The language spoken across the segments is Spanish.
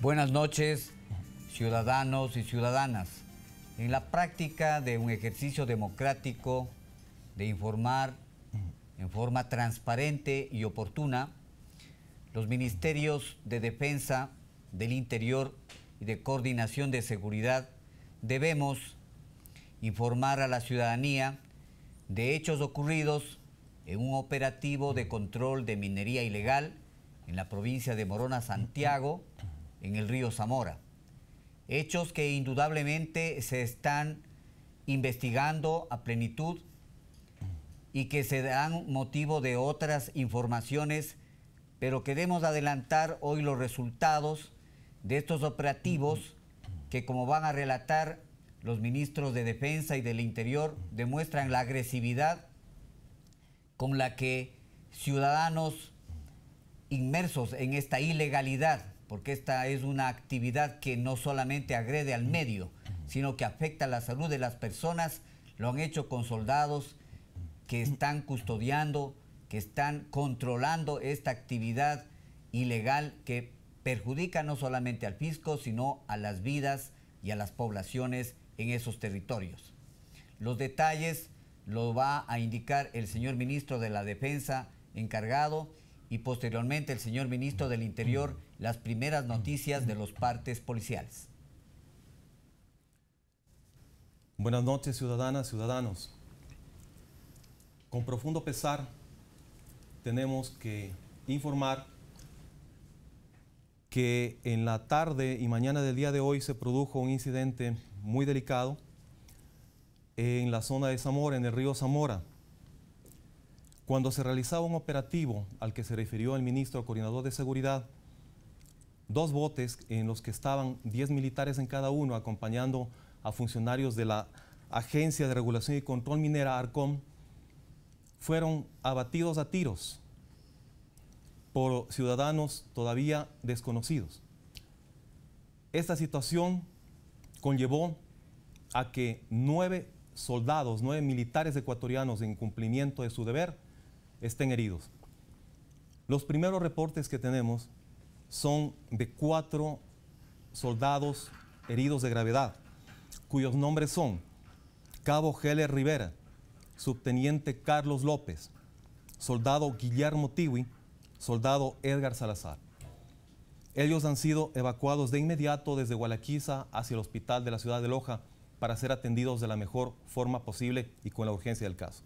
Buenas noches, ciudadanos y ciudadanas. En la práctica de un ejercicio democrático de informar en forma transparente y oportuna, los ministerios de Defensa, del Interior y de Coordinación de Seguridad debemos informar a la ciudadanía de hechos ocurridos en un operativo de control de minería ilegal en la provincia de Morona, Santiago, en el río Zamora. Hechos que indudablemente se están investigando a plenitud y que se dan motivo de otras informaciones, pero queremos adelantar hoy los resultados de estos operativos que, como van a relatar los ministros de Defensa y del Interior, demuestran la agresividad con la que ciudadanos inmersos en esta ilegalidad porque esta es una actividad que no solamente agrede al medio, sino que afecta la salud de las personas. Lo han hecho con soldados que están custodiando, que están controlando esta actividad ilegal que perjudica no solamente al fisco, sino a las vidas y a las poblaciones en esos territorios. Los detalles lo va a indicar el señor ministro de la Defensa encargado y posteriormente el señor ministro del Interior las primeras noticias de los partes policiales. Buenas noches, ciudadanas, ciudadanos. Con profundo pesar, tenemos que informar que en la tarde y mañana del día de hoy se produjo un incidente muy delicado en la zona de Zamora, en el río Zamora, cuando se realizaba un operativo al que se refirió el ministro coordinador de seguridad, dos botes en los que estaban 10 militares en cada uno, acompañando a funcionarios de la Agencia de Regulación y Control Minera, ARCOM, fueron abatidos a tiros por ciudadanos todavía desconocidos. Esta situación conllevó a que nueve soldados, nueve militares ecuatorianos en cumplimiento de su deber estén heridos. Los primeros reportes que tenemos son de cuatro soldados heridos de gravedad, cuyos nombres son Cabo Heller Rivera, Subteniente Carlos López, Soldado Guillermo Tiwi, Soldado Edgar Salazar. Ellos han sido evacuados de inmediato desde Gualaquiza hacia el hospital de la ciudad de Loja para ser atendidos de la mejor forma posible y con la urgencia del caso.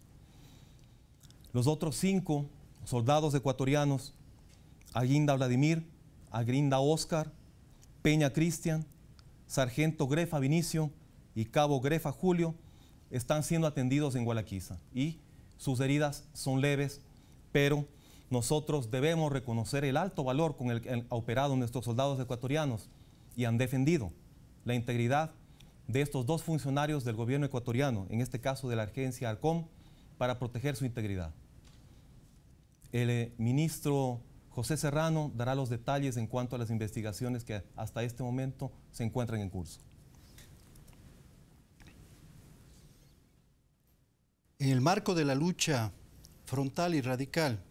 Los otros cinco soldados ecuatorianos, Aguinda Vladimir, Agrinda Grinda Oscar, Peña Cristian, Sargento Grefa Vinicio y Cabo Grefa Julio están siendo atendidos en Gualaquiza y sus heridas son leves, pero nosotros debemos reconocer el alto valor con el que han operado nuestros soldados ecuatorianos y han defendido la integridad de estos dos funcionarios del gobierno ecuatoriano, en este caso de la agencia ARCOM, para proteger su integridad. El eh, ministro José Serrano dará los detalles en cuanto a las investigaciones que hasta este momento se encuentran en curso. En el marco de la lucha frontal y radical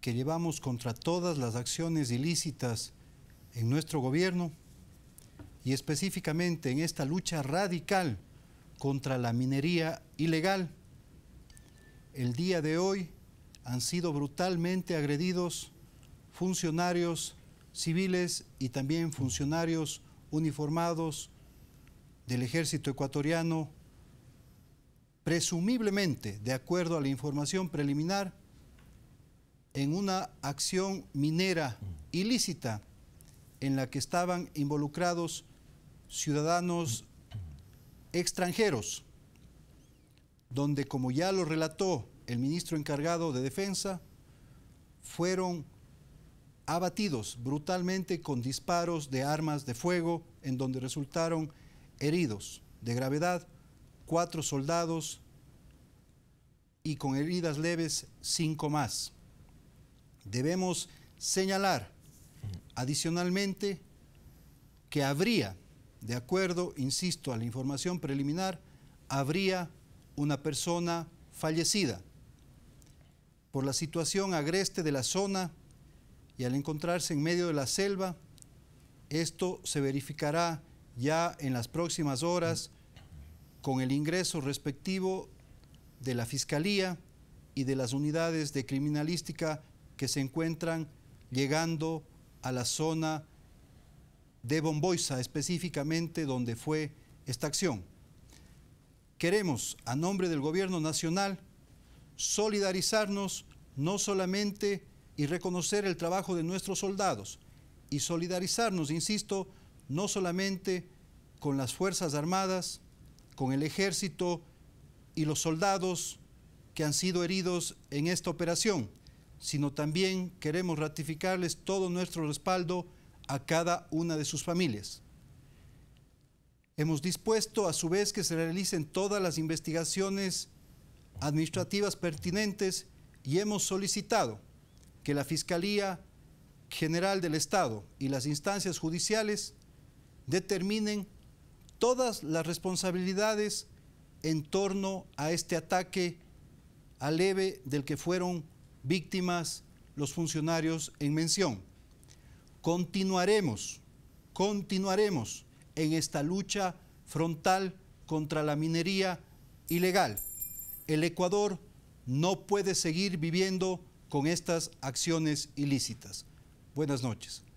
que llevamos contra todas las acciones ilícitas en nuestro gobierno y específicamente en esta lucha radical contra la minería ilegal, el día de hoy han sido brutalmente agredidos funcionarios civiles y también funcionarios uniformados del ejército ecuatoriano, presumiblemente, de acuerdo a la información preliminar, en una acción minera ilícita en la que estaban involucrados ciudadanos extranjeros, donde, como ya lo relató el ministro encargado de defensa, fueron abatidos brutalmente con disparos de armas de fuego, en donde resultaron heridos de gravedad cuatro soldados y con heridas leves cinco más. Debemos señalar adicionalmente que habría, de acuerdo, insisto, a la información preliminar, habría una persona fallecida por la situación agreste de la zona y al encontrarse en medio de la selva, esto se verificará ya en las próximas horas con el ingreso respectivo de la Fiscalía y de las unidades de criminalística que se encuentran llegando a la zona de Bomboisa específicamente donde fue esta acción. Queremos, a nombre del Gobierno Nacional, solidarizarnos no solamente y reconocer el trabajo de nuestros soldados, y solidarizarnos, insisto, no solamente con las Fuerzas Armadas, con el ejército y los soldados que han sido heridos en esta operación, sino también queremos ratificarles todo nuestro respaldo a cada una de sus familias. Hemos dispuesto a su vez que se realicen todas las investigaciones administrativas pertinentes y hemos solicitado que la Fiscalía General del Estado y las instancias judiciales determinen todas las responsabilidades en torno a este ataque aleve del que fueron víctimas los funcionarios en mención. Continuaremos, continuaremos en esta lucha frontal contra la minería ilegal el Ecuador no puede seguir viviendo con estas acciones ilícitas. Buenas noches.